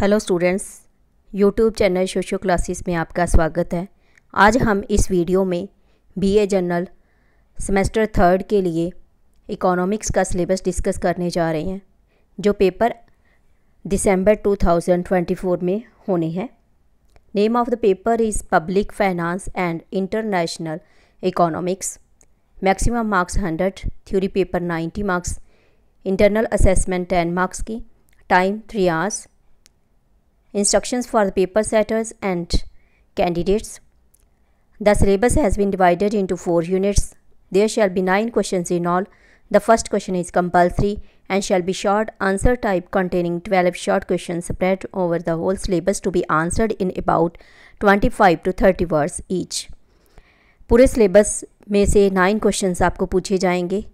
Hello students YouTube channel सोशो classes में आपका स्वागत है आज हम इस वीडियो में बीए जनरल सेमेस्टर थर्ड के लिए इकोनॉमिक्स का सिलेबस डिस्कस करने जा रहे हैं जो पेपर दिसंबर 2024 में होने हैं name of the paper is public finance and international economics maximum marks hundred theory paper ninety marks internal assessment ten marks की time three hours instructions for the paper setters and candidates. The syllabus has been divided into four units. There shall be nine questions in all. The first question is compulsory and shall be short answer type containing 12 short questions spread over the whole syllabus to be answered in about 25 to 30 words each. पूरे syllabus में से nine questions आपको पूछे जाएंगे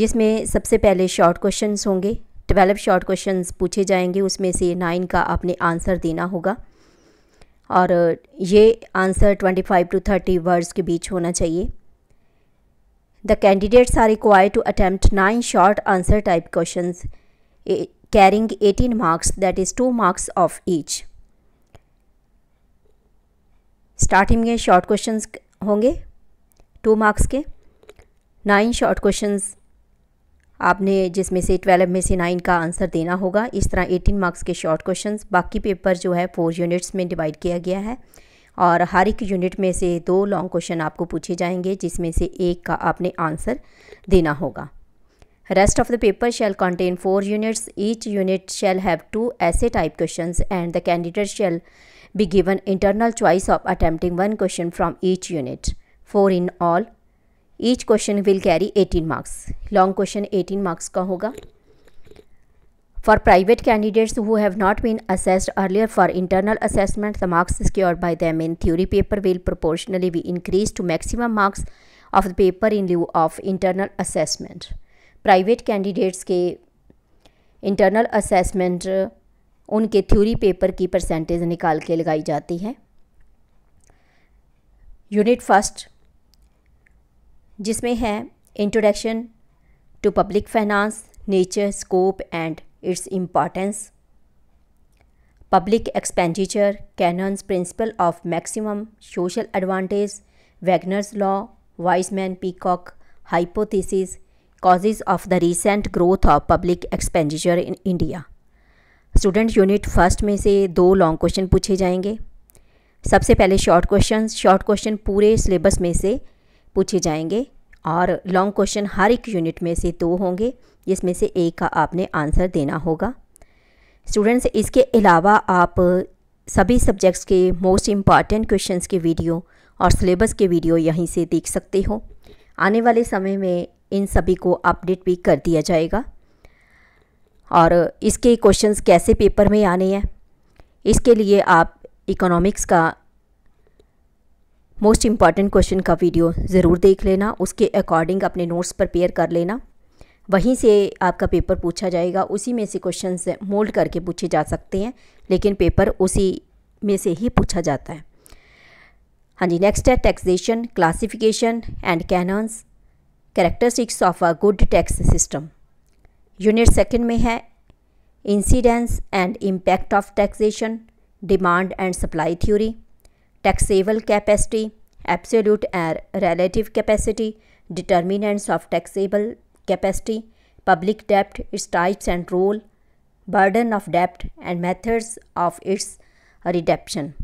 जिसमें सबसे पहले short questions होंगे ट्वेल्व शॉर्ट क्वेश्चन पूछे जाएंगे उसमें से नाइन का आपने आंसर देना होगा और ये answer twenty five to thirty words के बीच होना चाहिए the candidates are require to attempt nine short answer type question carrying eighteen marks that is two marks of each starting में शॉर्ट क्वेश्चन होंगे टू मार्क्स के nine short question आपने जिसमें से ट्वेल्व में से नाइन का आंसर देना होगा इस तरह एटीन मार्क्स के शॉर्ट क्वेश्चन बाकी पेपर जो है फोर यूनिट्स में डिवाइड किया गया है और हर एक यूनिट में से दो लॉन्ग क्वेश्चन आपको पूछे जाएंगे जिसमें से एक का आपने आंसर देना होगा rest of the paper shall contain four units each unit shall have two essay type question and the candidate shall be given internal choice of attempting question from each unit four in all each question will carry eighteen marks long question eighteen marks का होगा for private candidates who have not been assessed earlier for internal assessment the marks secured by them in theory paper will proportionally be increase to maximum marks of the paper in lieu of internal assessment private candidates के internal assessment उनके theory paper की percentage निकाल के लगाई जाती है unit first जिसमें है introduction to public finance nature scope and its importance public expenditure canons principle of maximum social advantage Wagner's law Wiseman Peacock hypothesis causes of the recent growth of public expenditure in India student unit first में से दो long question पूछे जाएंगे सबसे पहले short question short question पूरे syllabus में से पूछे जाएंगे और लॉन्ग क्वेश्चन हर एक यूनिट में से दो होंगे जिसमें से एक का आपने आंसर देना होगा स्टूडेंट्स इसके अलावा आप सभी सब्जेक्ट्स के मोस्ट इम्पॉर्टेंट क्वेश्चंस के वीडियो और सिलेबस के वीडियो यहीं से देख सकते हो आने वाले समय में इन सभी को अपडेट भी कर दिया जाएगा और इसके क्वेश्चंस कैसे पेपर में आने हैं इसके लिए आप इकोनॉमिक्स का मोस्ट इम्पॉर्टेंट क्वेश्चन का वीडियो ज़रूर देख लेना उसके अकॉर्डिंग अपने नोट्स प्रपेयर कर लेना वहीं से आपका पेपर पूछा जाएगा उसी में से क्वेश्चन मोल्ड करके पूछे जा सकते हैं लेकिन पेपर उसी में से ही पूछा जाता है हाँ जी नेक्स्ट है taxation classification and canons characteristics of a good tax system unit second में है incidence and impact of taxation demand and supply theory taxable capacity, absolute and relative capacity, determinants of taxable capacity, public debt, its types and role, burden of debt and methods of its redemption,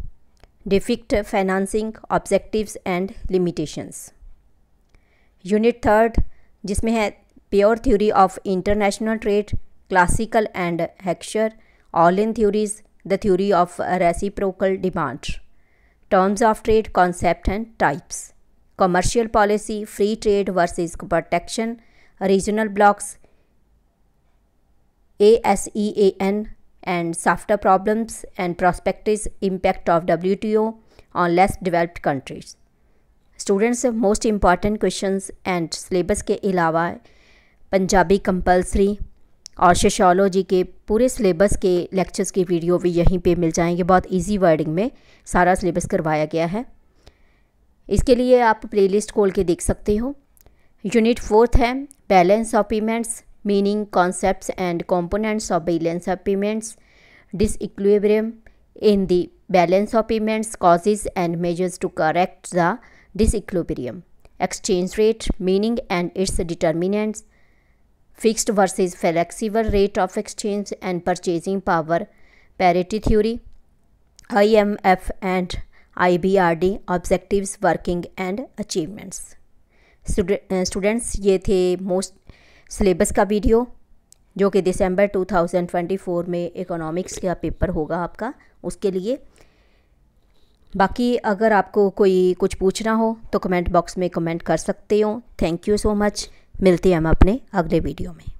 defect financing, objectives and limitations. Unit third, जिसमें है pure theory of international trade, classical and heckscher all in theories, the theory of reciprocal demand terms of trade concept and types commercial policy free trade versus protection regional blocks, ASEAN and softer problems and prospective impact of WTO on less developed countries Students most important questions and syllabus ke ilawa, Punjabi compulsory. और sociology के पूरे syllabus के lectures के video भी यहीं पे मिल जाएंगे बहुत इजी वर्डिंग में सारा सिलेबस करवाया गया है इसके लिए आप प्लेलिस्ट खोल के देख सकते हो यूनिट फोर्थ है balance of payments meaning concepts and components of balance of payments dis in the balance of payments causes and measures to correct the dis exchange rate meaning and its determinants fixed versus flexible rate of exchange and purchasing power parity theory IMF and IBRD objectives working and achievements students ये थे most syllabus का video जो कि दिसंबर 2024 में economics का paper होगा आपका उसके लिए बाकी अगर आपको कोई कुछ पूछना हो तो कमेंट बॉक्स में कमेंट कर सकते हो थैंक यू सो मच मिलते हैं हम अपने अगले वीडियो में